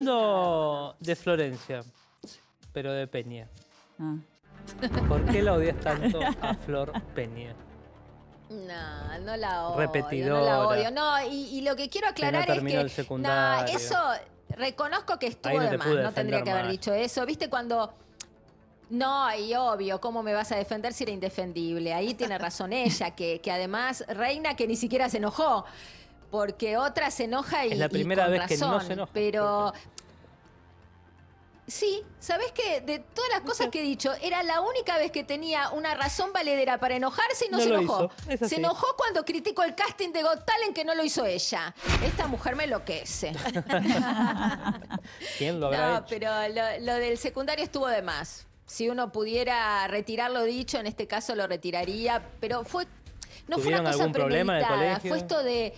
No, de Florencia, pero de Peña. Ah. ¿Por qué la odias tanto a Flor Peña? No, no la odio. Repetidora. No la odio. No, y, lo que quiero aclarar es que. No, eso reconozco que estuvo de más. No tendría que haber dicho eso. ¿Viste cuando.? No, y obvio, ¿cómo me vas a defender si era indefendible? Ahí tiene razón ella, que además reina que ni siquiera se enojó porque otra se enoja y. Es la primera vez que no se enoja. Pero. Sí, sabes qué? De todas las cosas que he dicho, era la única vez que tenía una razón valedera para enojarse y no, se enojó. Se enojó cuando criticó el casting de Got Talent que no lo hizo ella. Esta mujer me enloquece. ¿Quién lo habrá No, pero lo, del secundario estuvo de más. Si uno pudiera retirar lo dicho, en este caso lo retiraría, pero fue no fue una cosa algún Fue esto de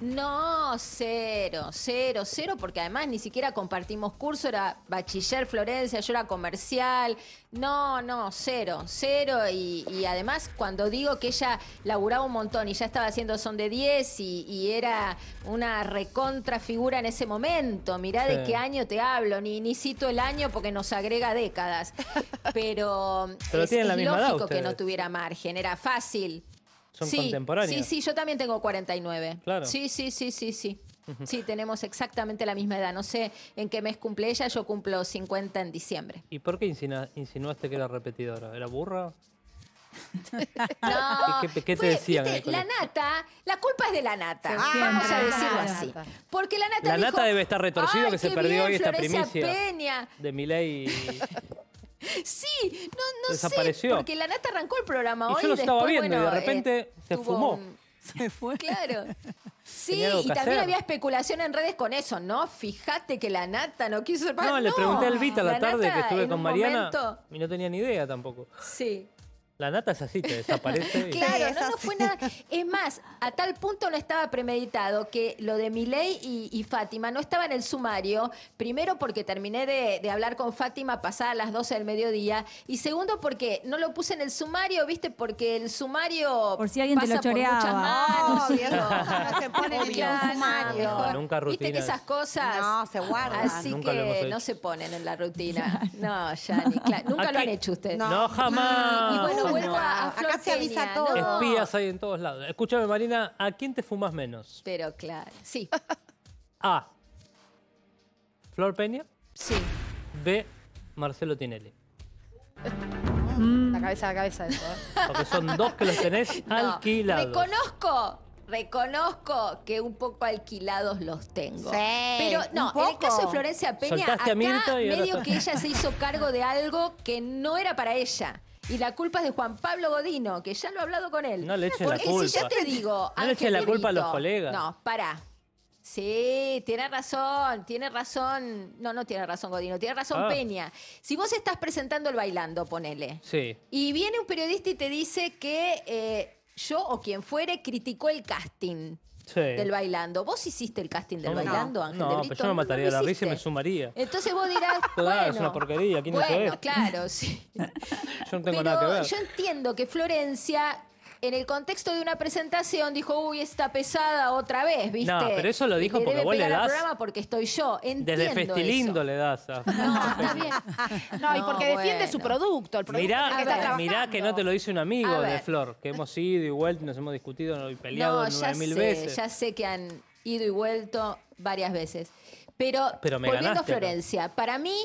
no, cero, cero, cero, porque además ni siquiera compartimos curso, era bachiller Florencia, yo era comercial. No, no, cero, cero. Y, además cuando digo que ella laburaba un montón y ya estaba haciendo son de 10 y, era una recontra figura en ese momento, mirá de qué año te hablo, ni, cito el año porque nos agrega décadas. Pero, es, lógico que no tuviera margen, era fácil son sí, Sí, sí, yo también tengo 49. Claro. Sí, sí, sí, sí, sí. Sí, tenemos exactamente la misma edad. No sé en qué mes cumple ella, yo cumplo 50 en diciembre. ¿Y por qué insinuaste que era repetidora? ¿Era burra? no, ¿Qué, te decían? la nata, la culpa es de la nata. vamos a decirlo así. Porque la nata. La nata debe estar retorcido que se perdió hoy esta primicia. De De ley... Sí, no, no sé, porque la nata arrancó el programa hoy. Yo lo estaba viendo y de repente eh, se fumó. Se fue. Claro. Sí, y también había especulación en redes con eso, ¿no? Fíjate que la nata no quiso ser No, le pregunté a Elvita la, tarde que estuve con Mariana y no tenía ni idea tampoco. Sí. La nata es así, te desaparece. Claro, no, no fue nada. Es más, a tal punto no estaba premeditado que lo de Miley y, Fátima no estaba en el sumario. Primero, porque terminé de, hablar con Fátima pasada las 12 del mediodía. Y segundo, porque no lo puse en el sumario, ¿viste? Porque el sumario. Por si alguien te lo choreaba. Por no se pone en el sumario. nunca rutina. Viste que esas cosas. No, se guardan. Así que no se ponen en la rutina. No, ya ni claro. Nunca lo han hecho ustedes. No, jamás. y bueno, Vuelvo A, acá se avisa todo. Espías hay en todos lados. Escúchame, Marina, ¿a quién te fumas menos? Pero claro, sí. A. Flor Peña. Sí. B. Marcelo Tinelli. Mm. La cabeza a la cabeza de todo. Porque son dos que los tenés alquilados. Reconozco, reconozco que un poco alquilados los tengo. Sí, Pero no, en el caso de Florencia Peña, acá medio que ella se hizo cargo de algo que no era para ella. Y la culpa es de Juan Pablo Godino, que ya lo he hablado con él. No le eches la culpa. te digo, no le la culpa a los colegas. No, para. Sí, tiene razón, tiene razón. No, no tiene razón Godino, tiene razón ah. Peña. Si vos estás presentando el bailando, ponele. Sí. Y viene un periodista y te dice que eh, yo o quien fuere criticó el casting del bailando. ¿Vos hiciste el casting del bailando, no. Ángel? No, pero yo me mataría a la risa y me sumaría. Entonces vos dirás. Claro, es una porquería, ¿quién bueno, claro, sí. yo no tengo nada que ver. Yo entiendo que Florencia en el contexto de una presentación dijo, uy, está pesada otra vez, ¿viste? No, pero eso lo dijo porque vos le das... programa porque estoy yo, entiendo Desde Festilindo le das No, está bien. No, y porque defiende su producto, el producto mirá, que mirá que no te lo dice un amigo de Flor, que hemos ido y vuelto, nos hemos discutido y peleado no, mil veces. ya sé que han ido y vuelto varias veces. Pero, Pero me volviendo a Florencia, para mí,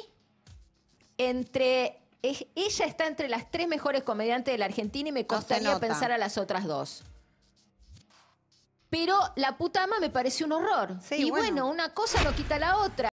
entre ella está entre las tres mejores comediantes de la Argentina y me costaría pensar a las otras dos. Pero la puta ama me parece un horror. y bueno. bueno, una cosa no quita la otra.